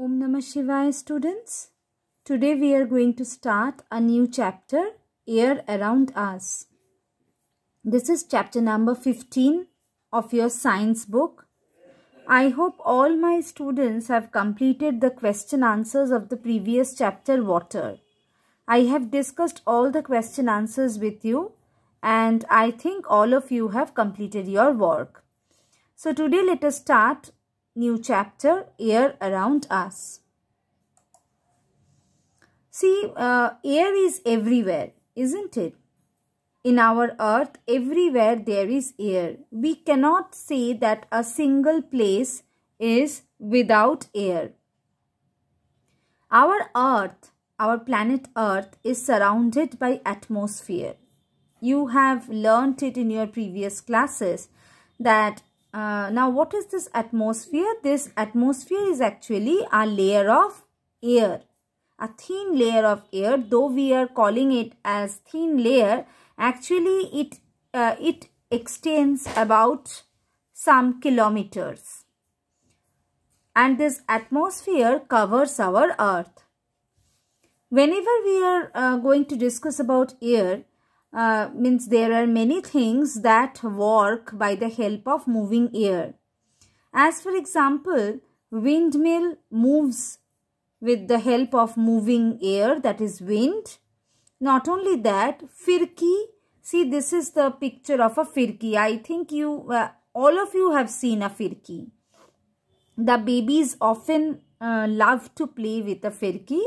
Om Namah Shivaya students. Today we are going to start a new chapter, Air Around Us. This is chapter number 15 of your science book. I hope all my students have completed the question answers of the previous chapter, Water. I have discussed all the question answers with you and I think all of you have completed your work. So today let us start new chapter air around us. See, uh, air is everywhere, isn't it? In our earth, everywhere there is air. We cannot say that a single place is without air. Our earth, our planet earth is surrounded by atmosphere. You have learnt it in your previous classes that uh, now, what is this atmosphere? This atmosphere is actually a layer of air. A thin layer of air, though we are calling it as thin layer, actually it, uh, it extends about some kilometers. And this atmosphere covers our earth. Whenever we are uh, going to discuss about air, uh, means there are many things that work by the help of moving air. As for example, windmill moves with the help of moving air that is wind. Not only that, firki, see this is the picture of a firki. I think you, uh, all of you have seen a firki. The babies often uh, love to play with a firki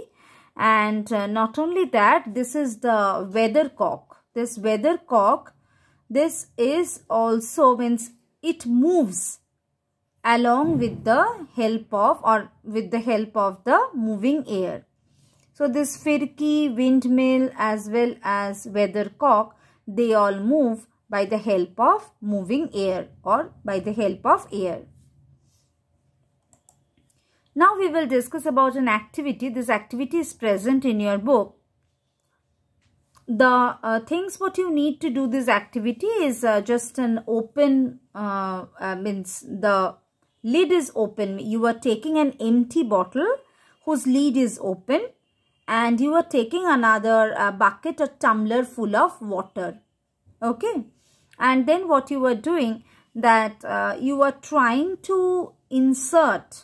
and uh, not only that, this is the weathercock this weathercock this is also means it moves along with the help of or with the help of the moving air. So this firki, windmill as well as weathercock they all move by the help of moving air or by the help of air. Now we will discuss about an activity. This activity is present in your book the uh, things what you need to do this activity is uh, just an open uh, uh, means the lid is open you are taking an empty bottle whose lid is open and you are taking another uh, bucket a tumbler full of water okay and then what you are doing that uh, you are trying to insert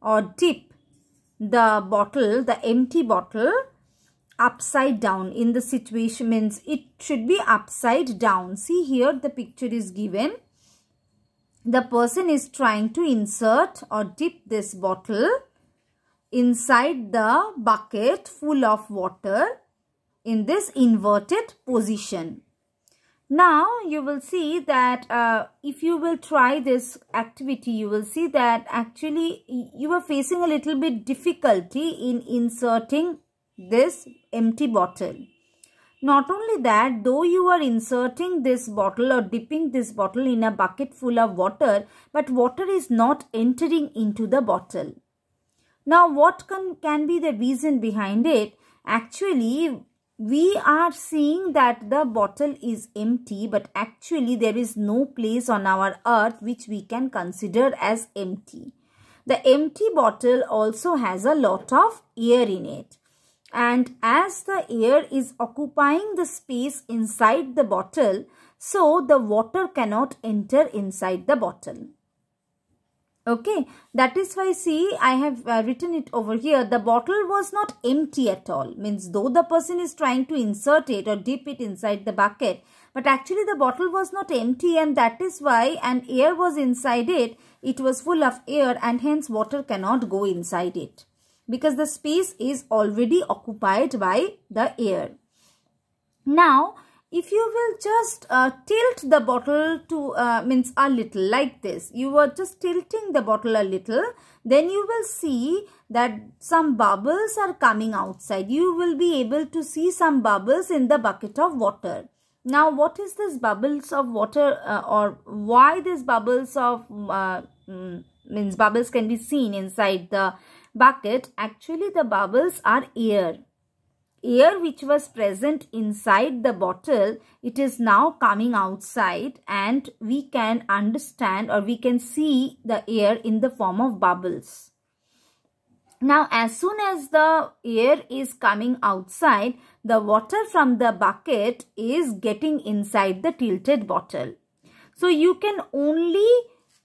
or dip the bottle the empty bottle upside down in the situation means it should be upside down see here the picture is given the person is trying to insert or dip this bottle inside the bucket full of water in this inverted position. Now you will see that uh, if you will try this activity you will see that actually you are facing a little bit difficulty in inserting this empty bottle. Not only that, though you are inserting this bottle or dipping this bottle in a bucket full of water, but water is not entering into the bottle. Now, what can, can be the reason behind it? Actually, we are seeing that the bottle is empty, but actually there is no place on our earth which we can consider as empty. The empty bottle also has a lot of air in it and as the air is occupying the space inside the bottle, so the water cannot enter inside the bottle. Okay, that is why see I have uh, written it over here. The bottle was not empty at all. Means though the person is trying to insert it or dip it inside the bucket. But actually the bottle was not empty and that is why an air was inside it. It was full of air and hence water cannot go inside it because the space is already occupied by the air. Now, if you will just uh, tilt the bottle to uh, means a little like this you are just tilting the bottle a little then you will see that some bubbles are coming outside you will be able to see some bubbles in the bucket of water now what is this bubbles of water uh, or why these bubbles of uh, mm, means bubbles can be seen inside the bucket, actually the bubbles are air. Air which was present inside the bottle, it is now coming outside and we can understand or we can see the air in the form of bubbles. Now, as soon as the air is coming outside, the water from the bucket is getting inside the tilted bottle. So, you can only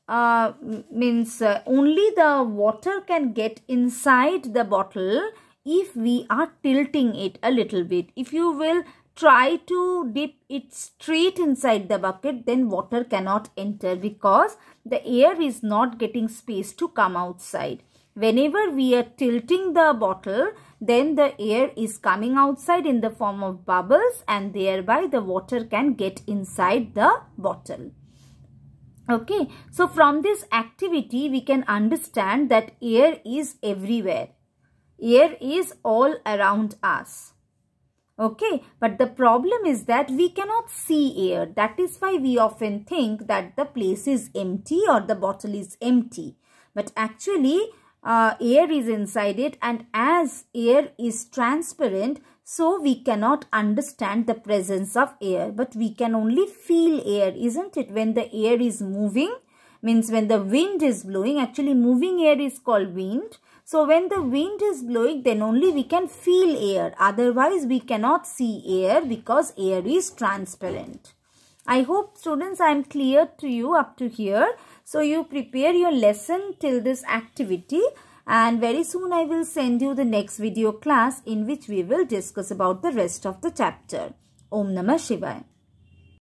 uh, means uh, only the water can get inside the bottle if we are tilting it a little bit. If you will try to dip it straight inside the bucket then water cannot enter because the air is not getting space to come outside. Whenever we are tilting the bottle then the air is coming outside in the form of bubbles and thereby the water can get inside the bottle. Okay, so from this activity, we can understand that air is everywhere. Air is all around us. Okay, but the problem is that we cannot see air. That is why we often think that the place is empty or the bottle is empty. But actually, uh, air is inside it and as air is transparent so we cannot understand the presence of air but we can only feel air isn't it when the air is moving means when the wind is blowing actually moving air is called wind so when the wind is blowing then only we can feel air otherwise we cannot see air because air is transparent I hope students I am clear to you up to here so you prepare your lesson till this activity and very soon I will send you the next video class in which we will discuss about the rest of the chapter. Om Namah Shivaya.